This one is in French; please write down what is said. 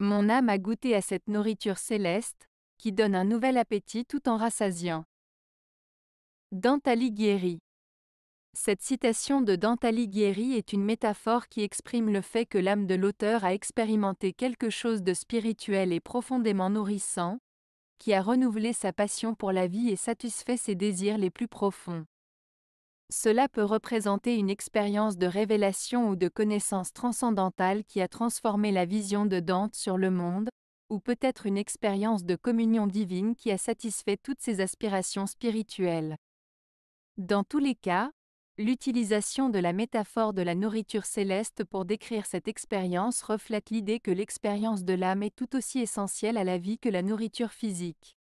Mon âme a goûté à cette nourriture céleste, qui donne un nouvel appétit tout en rassasiant. Dante Alighieri Cette citation de Dante Alighieri est une métaphore qui exprime le fait que l'âme de l'auteur a expérimenté quelque chose de spirituel et profondément nourrissant, qui a renouvelé sa passion pour la vie et satisfait ses désirs les plus profonds. Cela peut représenter une expérience de révélation ou de connaissance transcendantale qui a transformé la vision de Dante sur le monde, ou peut-être une expérience de communion divine qui a satisfait toutes ses aspirations spirituelles. Dans tous les cas, l'utilisation de la métaphore de la nourriture céleste pour décrire cette expérience reflète l'idée que l'expérience de l'âme est tout aussi essentielle à la vie que la nourriture physique.